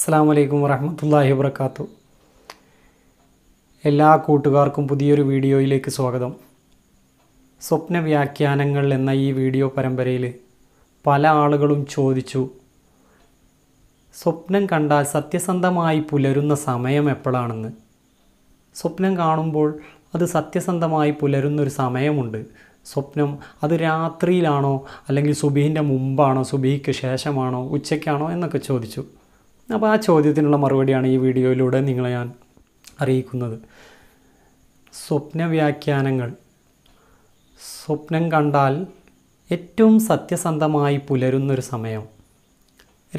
അസ്സാം വലൈക്കും വറഹമത്തല്ലാഹി വബർക്കാത്തു എല്ലാ കൂട്ടുകാർക്കും പുതിയൊരു വീഡിയോയിലേക്ക് സ്വാഗതം സ്വപ്ന വ്യാഖ്യാനങ്ങൾ എന്ന ഈ വീഡിയോ പരമ്പരയിൽ പല ആളുകളും ചോദിച്ചു സ്വപ്നം കണ്ടാൽ സത്യസന്ധമായി പുലരുന്ന സമയം എപ്പോഴാണെന്ന് സ്വപ്നം കാണുമ്പോൾ അത് സത്യസന്ധമായി പുലരുന്നൊരു സമയമുണ്ട് സ്വപ്നം അത് രാത്രിയിലാണോ അല്ലെങ്കിൽ സുബീഹിൻ്റെ മുമ്പാണോ സുബീഹിക്ക് ശേഷമാണോ ഉച്ചയ്ക്കാണോ എന്നൊക്കെ ചോദിച്ചു അപ്പോൾ ആ ചോദ്യത്തിനുള്ള മറുപടിയാണ് ഈ വീഡിയോയിലൂടെ നിങ്ങളെ ഞാൻ അറിയിക്കുന്നത് സ്വപ്ന വ്യാഖ്യാനങ്ങൾ സ്വപ്നം കണ്ടാൽ ഏറ്റവും സത്യസന്ധമായി പുലരുന്നൊരു സമയം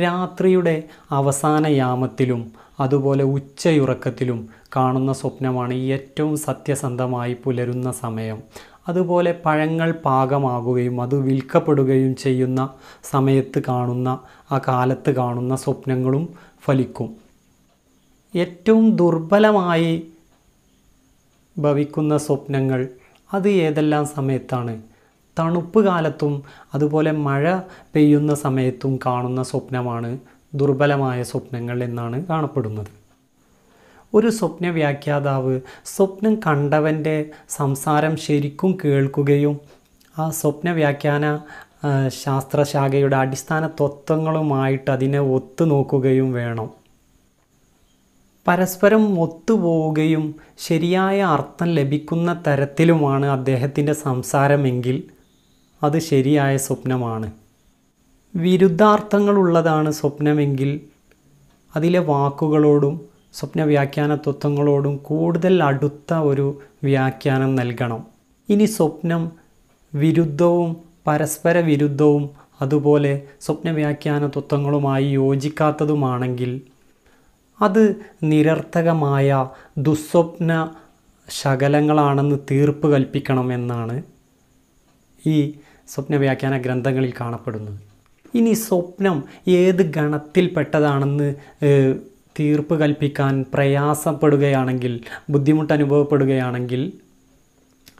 രാത്രിയുടെ അവസാന യാമത്തിലും അതുപോലെ ഉച്ചയുറക്കത്തിലും കാണുന്ന സ്വപ്നമാണ് ഏറ്റവും സത്യസന്ധമായി പുലരുന്ന സമയം അതുപോലെ പഴങ്ങൾ പാകമാകുകയും അത് വിൽക്കപ്പെടുകയും ചെയ്യുന്ന സമയത്ത് കാണുന്ന ആ കാലത്ത് കാണുന്ന സ്വപ്നങ്ങളും ഫലിക്കും ഏറ്റവും ദുർബലമായി ഭവിക്കുന്ന സ്വപ്നങ്ങൾ അത് ഏതെല്ലാം സമയത്താണ് തണുപ്പ് കാലത്തും അതുപോലെ മഴ പെയ്യുന്ന സമയത്തും കാണുന്ന സ്വപ്നമാണ് ദുർബലമായ സ്വപ്നങ്ങൾ എന്നാണ് കാണപ്പെടുന്നത് ഒരു സ്വപ്ന വ്യാഖ്യാതാവ് സ്വപ്നം കണ്ടവൻ്റെ സംസാരം ശരിക്കും കേൾക്കുകയും ആ സ്വപ്ന വ്യാഖ്യാന ശാസ്ത്രശാഖയുടെ അടിസ്ഥാന തത്വങ്ങളുമായിട്ട് അതിനെ ഒത്തു നോക്കുകയും വേണം പരസ്പരം ഒത്തുപോവുകയും ശരിയായ അർത്ഥം ലഭിക്കുന്ന തരത്തിലുമാണ് അദ്ദേഹത്തിൻ്റെ സംസാരമെങ്കിൽ അത് ശരിയായ സ്വപ്നമാണ് വിരുദ്ധാർത്ഥങ്ങളുള്ളതാണ് സ്വപ്നമെങ്കിൽ അതിലെ വാക്കുകളോടും സ്വപ്നവ്യാഖ്യാന തത്വങ്ങളോടും കൂടുതൽ അടുത്ത ഒരു വ്യാഖ്യാനം നൽകണം ഇനി സ്വപ്നം വിരുദ്ധവും പരസ്പര വിരുദ്ധവും അതുപോലെ സ്വപ്നവ്യാഖ്യാന തത്വങ്ങളുമായി യോജിക്കാത്തതുമാണെങ്കിൽ അത് നിരർത്ഥകമായ ദുസ്വപ്ന ശകലങ്ങളാണെന്ന് തീർപ്പ് കൽപ്പിക്കണം എന്നാണ് ഈ സ്വപ്നവ്യാഖ്യാന ഗ്രന്ഥങ്ങളിൽ കാണപ്പെടുന്നത് ഇനി സ്വപ്നം ഏത് ഗണത്തിൽപ്പെട്ടതാണെന്ന് തീർപ്പ് കൽപ്പിക്കാൻ പ്രയാസപ്പെടുകയാണെങ്കിൽ ബുദ്ധിമുട്ട് അനുഭവപ്പെടുകയാണെങ്കിൽ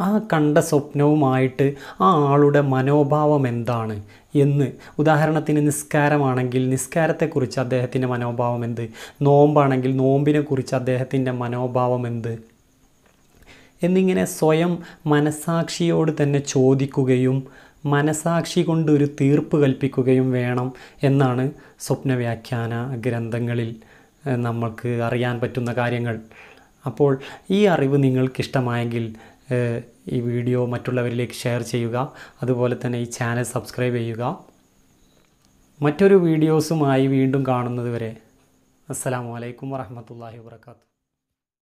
ആ കണ്ട സ്വപ്നവുമായിട്ട് ആ ആളുടെ മനോഭാവം എന്താണ് എന്ന് ഉദാഹരണത്തിന് നിസ്കാരമാണെങ്കിൽ നിസ്കാരത്തെക്കുറിച്ച് അദ്ദേഹത്തിൻ്റെ മനോഭാവം എന്ത് നോമ്പാണെങ്കിൽ നോമ്പിനെക്കുറിച്ച് അദ്ദേഹത്തിൻ്റെ മനോഭാവം എന്ത് എന്നിങ്ങനെ സ്വയം മനസാക്ഷിയോട് തന്നെ ചോദിക്കുകയും മനസാക്ഷി കൊണ്ട് ഒരു തീർപ്പ് കൽപ്പിക്കുകയും വേണം എന്നാണ് സ്വപ്നവ്യാഖ്യാന ഗ്രന്ഥങ്ങളിൽ നമ്മൾക്ക് അറിയാൻ പറ്റുന്ന കാര്യങ്ങൾ അപ്പോൾ ഈ അറിവ് നിങ്ങൾക്ക് ഇഷ്ടമായെങ്കിൽ ഈ വീഡിയോ മറ്റുള്ളവരിലേക്ക് ഷെയർ ചെയ്യുക അതുപോലെ തന്നെ ഈ ചാനൽ സബ്സ്ക്രൈബ് ചെയ്യുക മറ്റൊരു വീഡിയോസുമായി വീണ്ടും കാണുന്നതുവരെ അസ്സാം വലൈക്കും വാഹമത്തല്ലാഹി വാത്തു